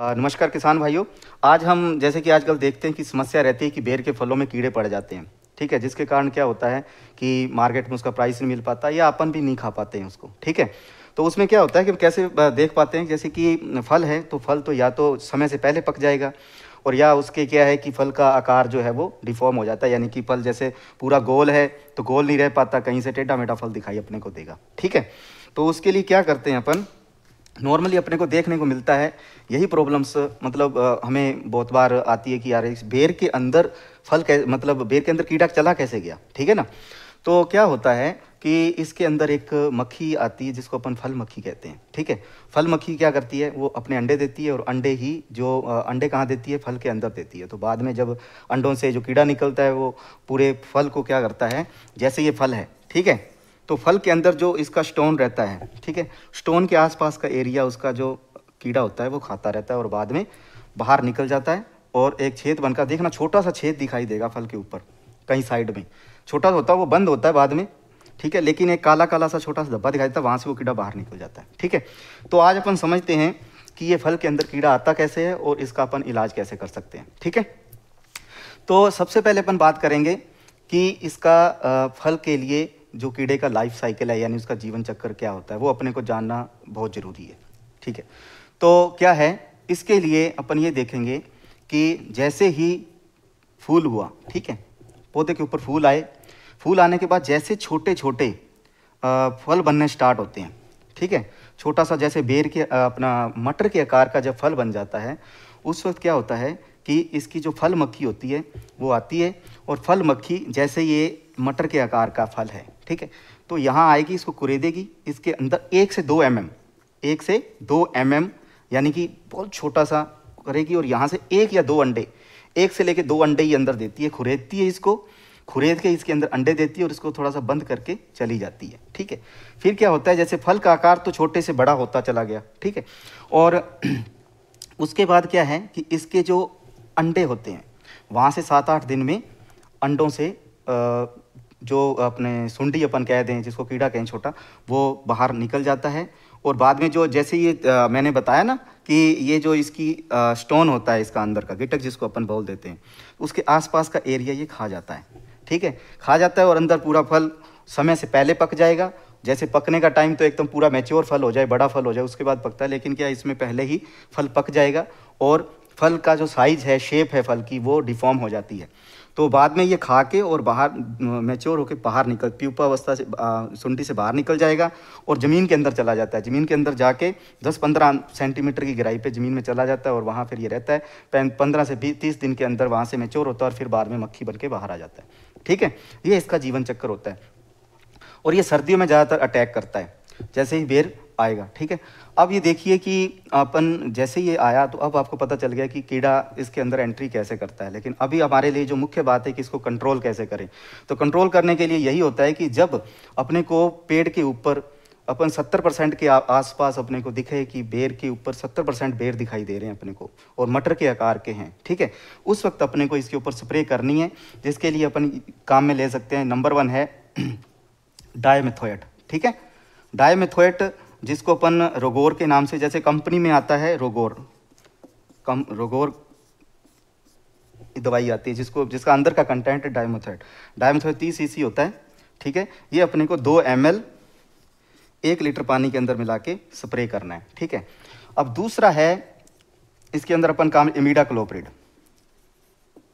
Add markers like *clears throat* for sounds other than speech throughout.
नमस्कार किसान भाइयों आज हम जैसे कि आजकल देखते हैं कि समस्या रहती है कि बेर के फलों में कीड़े पड़ जाते हैं ठीक है जिसके कारण क्या होता है कि मार्केट में उसका प्राइस नहीं मिल पाता या अपन भी नहीं खा पाते हैं उसको ठीक है तो उसमें क्या होता है कि कैसे देख पाते हैं जैसे कि फल है तो फल तो या तो समय से पहले पक जाएगा और या उसके क्या है कि फल का आकार जो है वो डिफॉर्म हो जाता है यानी कि फल जैसे पूरा गोल है तो गोल नहीं रह पाता कहीं से टेढ़ा मेढ़ा फल दिखाई अपने को देगा ठीक है तो उसके लिए क्या करते हैं अपन नॉर्मली अपने को देखने को मिलता है यही प्रॉब्लम्स मतलब हमें बहुत बार आती है कि यार इस बेर के अंदर फल कै मतलब बेर के अंदर कीड़ा चला कैसे गया ठीक है ना तो क्या होता है कि इसके अंदर एक मक्खी आती है जिसको अपन फल मक्खी कहते हैं ठीक है फल मक्खी क्या करती है वो अपने अंडे देती है और अंडे ही जो अंडे कहाँ देती है फल के अंदर देती है तो बाद में जब अंडों से जो कीड़ा निकलता है वो पूरे फल को क्या करता है जैसे ये फल है ठीक है तो फल के अंदर जो इसका स्टोन रहता है ठीक है स्टोन के आसपास का एरिया उसका जो कीड़ा होता है वो खाता रहता है और बाद में बाहर निकल जाता है और एक छेद बनकर देखना छोटा सा छेद दिखाई देगा फल के ऊपर कहीं साइड में छोटा होता है वो बंद होता है बाद में ठीक है लेकिन एक काला काला सा छोटा सा धब्बा दिखाई देता है वहाँ से वो कीड़ा बाहर निकल जाता है ठीक है तो आज अपन समझते हैं कि ये फल के अंदर कीड़ा आता कैसे है और इसका अपन इलाज कैसे कर सकते हैं ठीक है तो सबसे पहले अपन बात करेंगे कि इसका फल के लिए जो कीड़े का लाइफ साइकिल है यानी उसका जीवन चक्कर क्या होता है वो अपने को जानना बहुत ज़रूरी है ठीक है तो क्या है इसके लिए अपन ये देखेंगे कि जैसे ही फूल हुआ ठीक है पौधे के ऊपर फूल आए फूल आने के बाद जैसे छोटे छोटे फल बनने स्टार्ट होते हैं ठीक है छोटा सा जैसे बेर के अपना मटर के आकार का जब फल बन जाता है उस वक्त क्या होता है कि इसकी जो फल मक्खी होती है वो आती है और फल मक्खी जैसे ये मटर के आकार का फल है ठीक है तो यहाँ आएगी इसको कुरेदेगी इसके अंदर एक से दो एम mm, एक से दो एम mm, यानी कि बहुत छोटा सा करेगी और यहाँ से एक या दो अंडे एक से लेके दो अंडे ही अंदर देती है खुरेदती है इसको खुरेद के इसके अंदर अंडे देती है और इसको थोड़ा सा बंद करके चली जाती है ठीक है फिर क्या होता है जैसे फल का आकार तो छोटे से बड़ा होता चला गया ठीक है और *clears throat* उसके बाद क्या है कि इसके जो अंडे होते हैं वहाँ से सात आठ दिन में अंडों से आ, जो अपने सुंडी अपन कह दें जिसको कीड़ा कहें छोटा वो बाहर निकल जाता है और बाद में जो जैसे ये आ, मैंने बताया ना कि ये जो इसकी आ, स्टोन होता है इसका अंदर का गिटक जिसको अपन बोल देते हैं उसके आसपास का एरिया ये खा जाता है ठीक है खा जाता है और अंदर पूरा फल समय से पहले पक जाएगा जैसे पकने का टाइम तो एकदम पूरा मेच्योर फल हो जाए बड़ा फल हो जाए उसके बाद पकता है लेकिन क्या इसमें पहले ही फल पक जाएगा और फल का जो साइज़ है शेप है फल की वो डिफॉर्म हो जाती है तो बाद में ये खा के और बाहर मेच्योर होकर बाहर निकल अवस्था से सुंडी से बाहर निकल जाएगा और ज़मीन के अंदर चला जाता है ज़मीन के अंदर जाके 10-15 सेंटीमीटर की गहराई पे ज़मीन में चला जाता है और वहाँ फिर ये रहता है पंद्रह से बीस तीस दिन के अंदर वहाँ से मेच्योर होता है और फिर बाद में मक्खी बन के बाहर आ जाता है ठीक है ये इसका जीवन चक्कर होता है और ये सर्दियों में ज़्यादातर अटैक करता है जैसे ही बेर आएगा ठीक है अब ये देखिए कि अपन जैसे ये आया तो अब आपको पता चल गया कि कीड़ा इसके अंदर एंट्री कैसे करता है लेकिन अभी हमारे लिए जो मुख्य बात है कि इसको कंट्रोल कैसे करें तो कंट्रोल करने के लिए यही होता है कि जब अपने को पेड़ के ऊपर अपन 70 परसेंट के आसपास अपने को दिखे कि बेर के ऊपर 70 परसेंट बेर दिखाई दे रहे हैं अपने को और मटर के आकार के हैं ठीक है उस वक्त अपने को इसके ऊपर स्प्रे करनी है जिसके लिए अपन काम में ले सकते हैं नंबर वन है डायमेथोएट *clears throat* ठीक है डायमेथोएट जिसको अपन रोगोर के नाम से जैसे कंपनी में आता है रोगोर कम रोगोर दवाई आती है जिसको जिसका अंदर का कंटेंट है डायमोथेट डायमोथेट तीस ई होता है ठीक है ये अपने को दो एम एक लीटर पानी के अंदर मिला के स्प्रे करना है ठीक है अब दूसरा है इसके अंदर अपन काम इमीडा क्लोप्रिड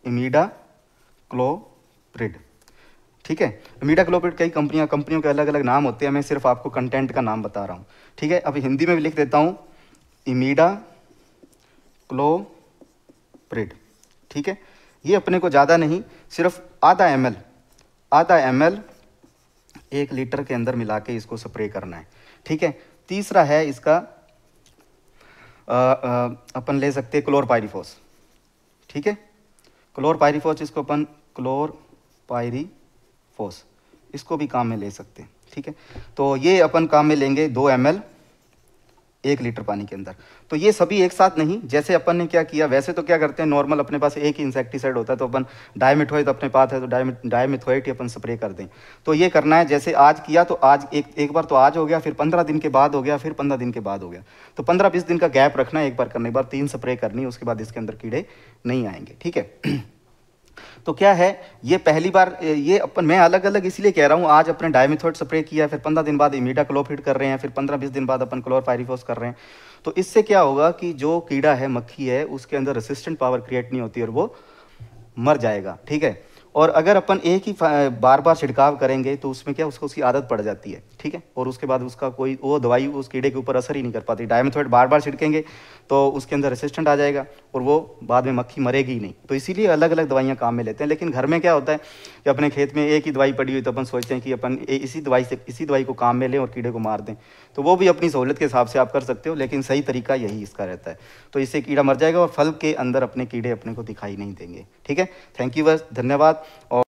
इमीडा क्लोप्रिड ठीक है मीडिया कोलोपरेट कई कंपनियां कंपनियों के अलग अलग नाम होते हैं मैं सिर्फ आपको कंटेंट का नाम बता रहा हूँ ठीक है अब हिंदी में भी लिख देता हूँ इमीडा क्लोप्रिड ठीक है ये अपने को ज़्यादा नहीं सिर्फ आधा एम एल आधा एम एल एक लीटर के अंदर मिला के इसको स्प्रे करना है ठीक है तीसरा है इसका अपन ले सकते हैं क्लोरपायरीफोस ठीक है क्लोरपायरीफोस इसको अपन क्लोर पायरी फोर्स इसको भी काम में ले सकते हैं ठीक है तो ये अपन काम में लेंगे दो एम एल एक लीटर पानी के अंदर तो ये सभी एक साथ नहीं जैसे अपन ने क्या किया वैसे तो क्या करते हैं नॉर्मल अपने पास एक ही इंसेक्टिसाइड होता है तो अपन डायमिथोइट अपने पास है तो डायमिथोइट ही अपन स्प्रे कर दें तो ये करना है जैसे आज किया तो आज एक एक बार तो आज हो गया फिर पंद्रह दिन के बाद हो गया फिर पंद्रह दिन के बाद हो गया तो पंद्रह बीस दिन का गैप रखना है एक बार करने एक बार तीन स्प्रे करनी उसके बाद इसके अंदर कीड़े नहीं आएंगे ठीक है *clears throat* तो क्या है ये पहली बार ये अपन मैं अलग अलग इसलिए कह रहा हूँ आज अपने डायमिथोड स्प्रे किया फिर पंद्रह दिन बाद इमीडा क्लोफिड कर रहे हैं फिर पंद्रह बीस दिन बाद अपन क्लोरफायरिफोस कर रहे हैं तो इससे क्या होगा कि जो कीड़ा है मक्खी है उसके अंदर रेसिस्टेंट पावर क्रिएट नहीं होती और वो मर जाएगा ठीक है और अगर अपन एक ही बार बार छिड़काव करेंगे तो उसमें क्या उसको उसकी आदत पड़ जाती है ठीक है और उसके बाद उसका कोई वो दवाई उस कीड़े के ऊपर असर ही नहीं कर पाती डायमेथोइड बार बार छिड़केंगे तो उसके अंदर रेसिस्टेंट आ जाएगा और वो बाद में मक्खी मरेगी ही नहीं तो इसीलिए अलग अलग दवाइयाँ काम में लेते हैं लेकिन घर में क्या होता है कि अपने खेत में एक ही दवाई पड़ी हुई तो अपन सोचते हैं कि अपन इसी दवाई से इसी दवाई को काम में लें और कीड़े को मार दें तो वो भी अपनी सहूलत के हिसाब से आप कर सकते हो लेकिन सही तरीका यही इसका रहता है तो इससे कीड़ा मर जाएगा और फल के अंदर अपने कीड़े अपने को दिखाई नहीं देंगे ठीक है थैंक यू बस धन्यवाद और